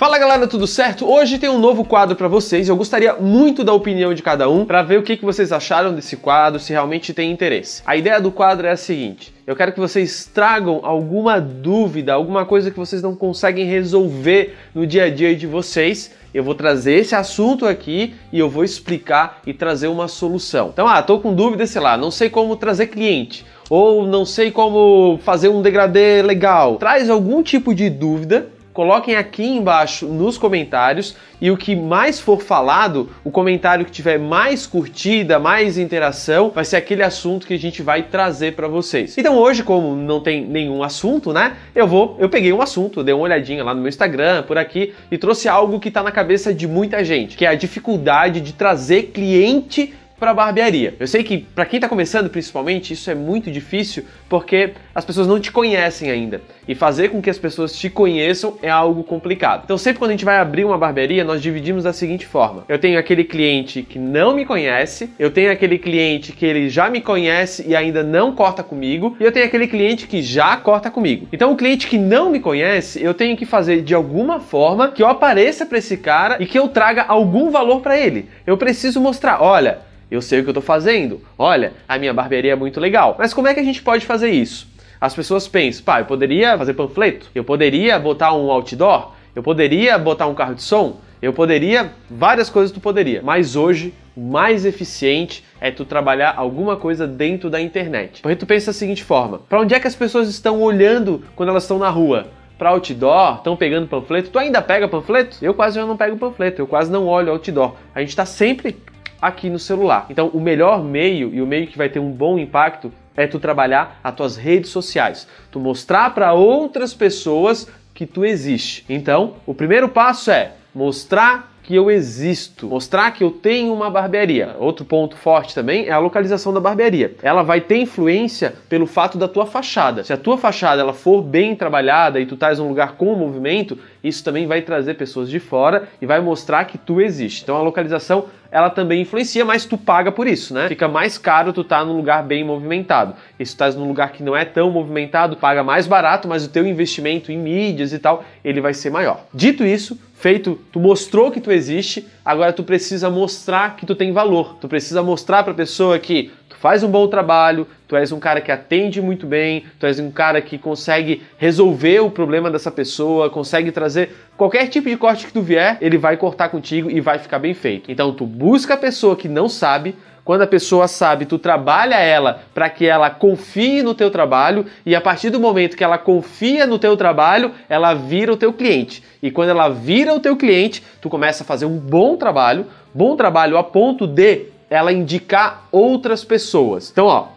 Fala galera, tudo certo? Hoje tem um novo quadro para vocês. Eu gostaria muito da opinião de cada um para ver o que, que vocês acharam desse quadro, se realmente tem interesse. A ideia do quadro é a seguinte: eu quero que vocês tragam alguma dúvida, alguma coisa que vocês não conseguem resolver no dia a dia de vocês. Eu vou trazer esse assunto aqui e eu vou explicar e trazer uma solução. Então, ah, tô com dúvida, sei lá, não sei como trazer cliente ou não sei como fazer um degradê legal. Traz algum tipo de dúvida Coloquem aqui embaixo nos comentários e o que mais for falado, o comentário que tiver mais curtida, mais interação, vai ser aquele assunto que a gente vai trazer para vocês. Então hoje, como não tem nenhum assunto, né? Eu vou, eu peguei um assunto, dei uma olhadinha lá no meu Instagram, por aqui e trouxe algo que está na cabeça de muita gente, que é a dificuldade de trazer cliente para barbearia. Eu sei que para quem está começando, principalmente, isso é muito difícil porque as pessoas não te conhecem ainda. E fazer com que as pessoas te conheçam é algo complicado. Então, sempre quando a gente vai abrir uma barbearia, nós dividimos da seguinte forma: eu tenho aquele cliente que não me conhece, eu tenho aquele cliente que ele já me conhece e ainda não corta comigo, e eu tenho aquele cliente que já corta comigo. Então, o cliente que não me conhece, eu tenho que fazer de alguma forma que eu apareça para esse cara e que eu traga algum valor para ele. Eu preciso mostrar, olha, eu sei o que eu estou fazendo. Olha, a minha barbearia é muito legal. Mas como é que a gente pode fazer isso? As pessoas pensam, pá, eu poderia fazer panfleto, eu poderia botar um outdoor, eu poderia botar um carro de som, eu poderia, várias coisas tu poderia. Mas hoje, o mais eficiente é tu trabalhar alguma coisa dentro da internet. Porque tu pensa da seguinte forma: para onde é que as pessoas estão olhando quando elas estão na rua? para outdoor, estão pegando panfleto. Tu ainda pega panfleto? Eu quase já não pego panfleto, eu quase não olho outdoor. A gente está sempre aqui no celular. Então, o melhor meio e o meio que vai ter um bom impacto é tu trabalhar as tuas redes sociais, tu mostrar para outras pessoas que tu existe. Então, o primeiro passo é mostrar que eu existo, mostrar que eu tenho uma barbearia. Outro ponto forte também é a localização da barbearia. Ela vai ter influência pelo fato da tua fachada. Se a tua fachada ela for bem trabalhada e tu estás num um lugar com movimento, isso também vai trazer pessoas de fora e vai mostrar que tu existe. Então a localização ela também influencia, mas tu paga por isso, né? Fica mais caro tu estar tá num lugar bem movimentado. E se tu estás num lugar que não é tão movimentado, paga mais barato, mas o teu investimento em mídias e tal, ele vai ser maior. Dito isso, feito, tu mostrou que tu existe, agora tu precisa mostrar que tu tem valor. Tu precisa mostrar para a pessoa que tu faz um bom trabalho, tu és um cara que atende muito bem, tu és um cara que consegue resolver o problema dessa pessoa, consegue trazer qualquer tipo de corte que tu vier, ele vai cortar contigo e vai ficar bem feito. Então tu busca a pessoa que não sabe quando a pessoa sabe, tu trabalha ela para que ela confie no teu trabalho e a partir do momento que ela confia no teu trabalho, ela vira o teu cliente. E quando ela vira o teu cliente, tu começa a fazer um bom trabalho, bom trabalho a ponto de ela indicar outras pessoas. Então, ó,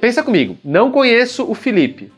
pensa comigo. Não conheço o Felipe.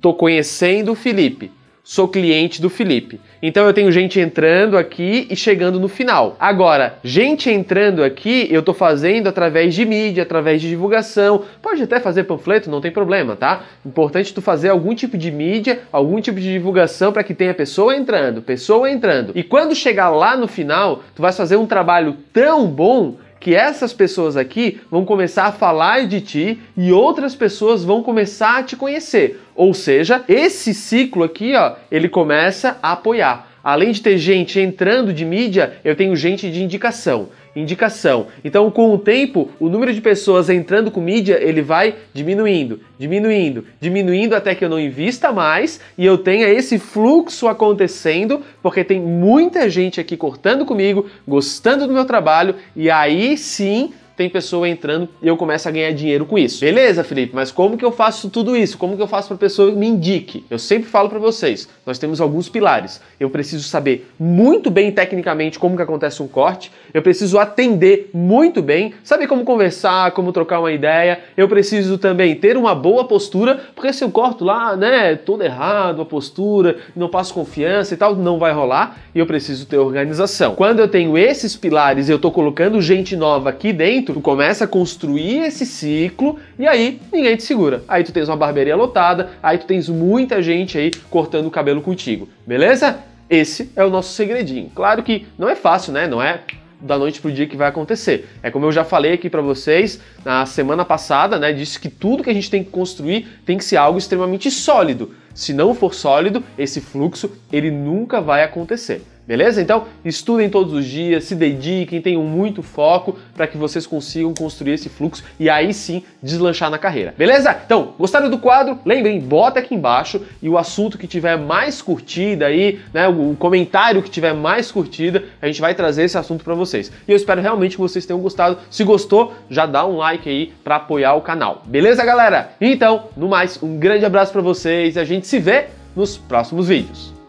Tô conhecendo o Felipe sou cliente do Felipe. Então eu tenho gente entrando aqui e chegando no final. Agora, gente entrando aqui, eu estou fazendo através de mídia, através de divulgação. Pode até fazer panfleto, não tem problema, tá? Importante tu fazer algum tipo de mídia, algum tipo de divulgação para que tenha pessoa entrando, pessoa entrando. E quando chegar lá no final, tu vai fazer um trabalho tão bom que essas pessoas aqui vão começar a falar de ti e outras pessoas vão começar a te conhecer. Ou seja, esse ciclo aqui, ó, ele começa a apoiar. Além de ter gente entrando de mídia, eu tenho gente de indicação. Indicação. Então, com o tempo, o número de pessoas entrando com mídia ele vai diminuindo, diminuindo, diminuindo até que eu não invista mais e eu tenha esse fluxo acontecendo, porque tem muita gente aqui cortando comigo, gostando do meu trabalho e aí sim tem pessoa entrando e eu começo a ganhar dinheiro com isso. Beleza, Felipe, mas como que eu faço tudo isso? Como que eu faço para a pessoa me indique? Eu sempre falo para vocês, nós temos alguns pilares. Eu preciso saber muito bem tecnicamente como que acontece um corte, eu preciso atender muito bem, saber como conversar, como trocar uma ideia, eu preciso também ter uma boa postura, porque se eu corto lá, né, todo errado, a postura, não passo confiança e tal, não vai rolar, e eu preciso ter organização. Quando eu tenho esses pilares, eu tô colocando gente nova aqui dentro, momento, tu começa a construir esse ciclo e aí ninguém te segura. Aí tu tens uma barbearia lotada, aí tu tens muita gente aí cortando o cabelo contigo, beleza? Esse é o nosso segredinho. Claro que não é fácil, né? Não é da noite pro dia que vai acontecer. É como eu já falei aqui para vocês na semana passada, né? Disse que tudo que a gente tem que construir tem que ser algo extremamente sólido. Se não for sólido, esse fluxo ele nunca vai acontecer beleza? Então, estudem todos os dias, se dediquem, tenham muito foco para que vocês consigam construir esse fluxo e aí sim deslanchar na carreira, beleza? Então, gostaram do quadro? Lembrem, bota aqui embaixo e o assunto que tiver mais curtida aí, né, o comentário que tiver mais curtida, a gente vai trazer esse assunto para vocês. E eu espero realmente que vocês tenham gostado. Se gostou, já dá um like aí para apoiar o canal. Beleza, galera? Então, no mais, um grande abraço para vocês e a gente se vê nos próximos vídeos.